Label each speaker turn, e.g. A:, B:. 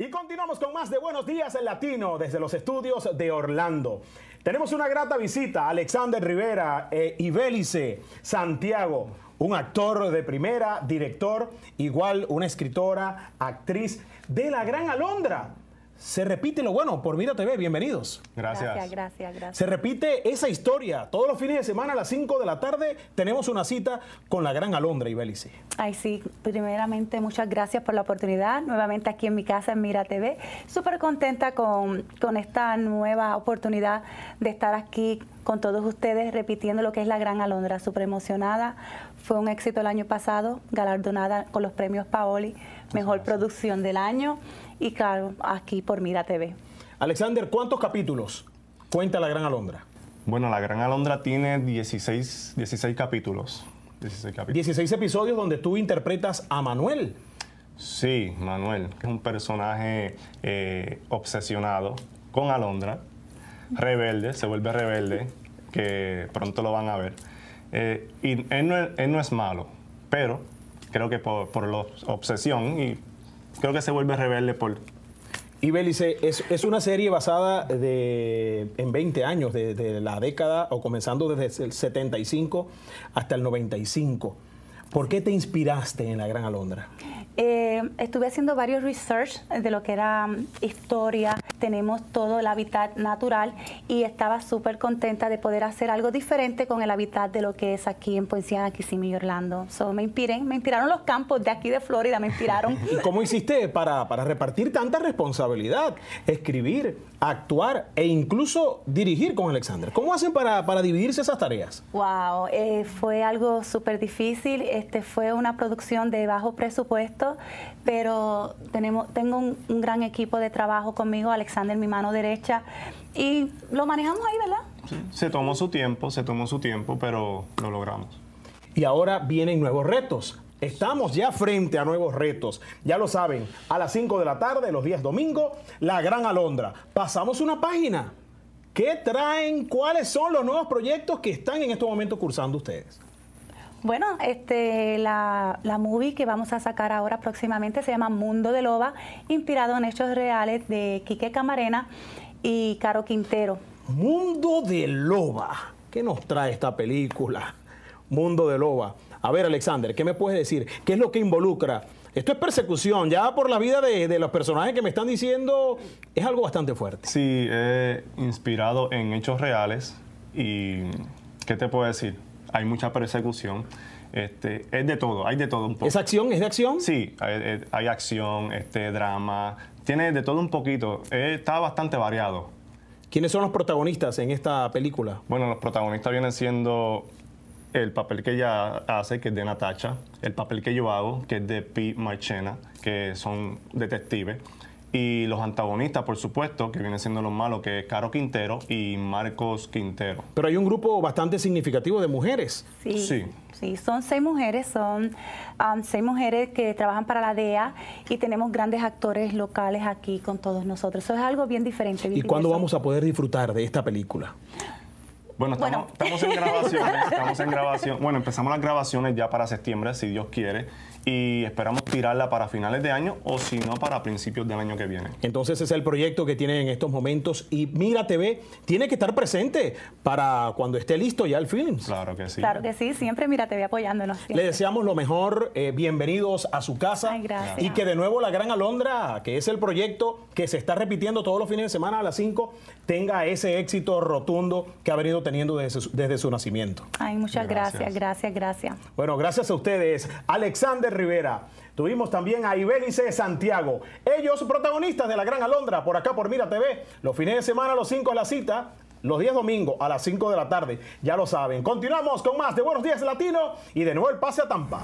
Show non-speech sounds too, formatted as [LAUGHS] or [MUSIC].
A: Y continuamos con más de Buenos Días en Latino desde los estudios de Orlando. Tenemos una grata visita, a Alexander Rivera eh, y Bélice Santiago, un actor de primera, director, igual una escritora, actriz de la Gran Alondra. Se repite lo bueno por Mira TV, bienvenidos. Gracias. Gracias, gracias, Se repite esa historia. Todos los fines de semana a las 5 de la tarde tenemos una cita con la gran Alondra y
B: Ay, sí, primeramente muchas gracias por la oportunidad. Nuevamente aquí en mi casa en Mira TV. Súper contenta con, con esta nueva oportunidad de estar aquí con todos ustedes repitiendo lo que es la gran Alondra. Súper emocionada fue un éxito el año pasado, galardonada con los premios Paoli, mejor producción del año y claro, aquí por Mira TV.
A: Alexander, ¿cuántos capítulos
C: cuenta La Gran Alondra? Bueno, La Gran Alondra tiene 16, capítulos. 16 episodios donde tú interpretas a Manuel. Sí, Manuel, es un personaje eh, obsesionado con Alondra, rebelde, se vuelve rebelde, que pronto lo van a ver. Eh, y él no, es malo, pero creo que por, la obsesión y creo que se vuelve rebelde por...
A: Y Belice, es, una serie basada en 20 años, desde de la década, o comenzando desde el 75 hasta el 95. ¿Por qué te inspiraste en La Gran Alondra?
B: Eh, estuve haciendo varios research de lo que era mm, historia, tenemos todo el hábitat natural y estaba súper contenta de poder hacer algo diferente con el hábitat de lo que es aquí en Poinciana, Kissimmee y Orlando. So, me, inspiré, me inspiraron los campos de aquí de Florida, me inspiraron.
A: [LAUGHS] ¿Y cómo hiciste para, para repartir tanta responsabilidad? Escribir, actuar e incluso dirigir con Alexander. ¿Cómo hacen para, dividirse esas tareas?
B: Wow, eh, fue algo súper difícil. Este, fue una producción de bajo presupuesto pero tenemos, tengo un, gran equipo de trabajo conmigo, Alexander, mi mano derecha, y lo manejamos ahí, ¿verdad?
C: Se tomó su tiempo, se tomó su tiempo, pero lo logramos. Y ahora
A: vienen nuevos retos. Estamos ya frente a nuevos retos. Ya lo saben, a las 5 de la tarde, los días domingo, la Gran Alondra. Pasamos una página. ¿Qué traen? ¿Cuáles son los nuevos proyectos que están en estos momentos cursando ustedes?
B: Bueno, este, la, la, movie que vamos a sacar ahora próximamente se llama Mundo de Loba, inspirado en hechos reales de Quique Camarena y Caro Quintero.
A: Mundo de Loba. ¿Qué nos trae esta película? Mundo de Loba. A ver, Alexander, ¿qué me puedes decir? ¿Qué es lo que involucra? Esto es persecución, ya por la vida de, los personajes que me están diciendo, es algo bastante fuerte.
C: Sí, eh, inspirado en hechos reales y ¿qué te puedo decir? hay mucha persecución. Este, es de todo, hay de todo un poco. ¿Es acción? ¿Es de acción? Sí, hay, eh, acción, este, drama, tiene de todo un poquito. Eh, está bastante variado. ¿Quiénes son los protagonistas en esta película? Bueno, los protagonistas vienen siendo el papel que ella hace, que es de Natacha, el papel que yo hago, que es de Pete Marchena, que son detectives y los antagonistas, por supuesto, que vienen siendo los malos, que es Caro Quintero y Marcos Quintero. Pero hay un grupo bastante significativo de mujeres. Sí.
B: sí. son seis mujeres, son seis mujeres que trabajan para la DEA y tenemos grandes actores locales aquí con todos nosotros. Eso es algo bien diferente. ¿Y cuándo
A: vamos a poder disfrutar de esta película?
C: Bueno, estamos, en grabaciones, [LAUGHS] estamos en grabación. Bueno, empezamos las grabaciones ya para septiembre, si Dios quiere, y esperamos tirarla para finales de año o si no para principios del año que viene. Entonces ese es el proyecto que tienen en estos momentos y Mira TV tiene que
A: estar presente para cuando esté listo ya el film. Claro que sí. Claro que
B: sí, siempre Mira TV apoyándonos.
A: Le deseamos lo mejor, eh, bienvenidos a su casa gracias. y que de nuevo la Gran Alondra, que es el proyecto que se está repitiendo todos los fines de semana a las 5, tenga ese éxito rotundo que ha venido teniendo desde su, nacimiento.
B: Ay, muchas gracias. gracias, gracias,
A: Bueno, gracias a ustedes. Alexander Rivera. Tuvimos también a Ibelice Santiago. Ellos protagonistas de la Gran Alondra, por acá por Mira TV. Los fines de semana, a los 5 de la cita, los días domingos a las 5 de la tarde. Ya lo saben. Continuamos con más de Buenos Días Latino y de nuevo el pase a Tampa.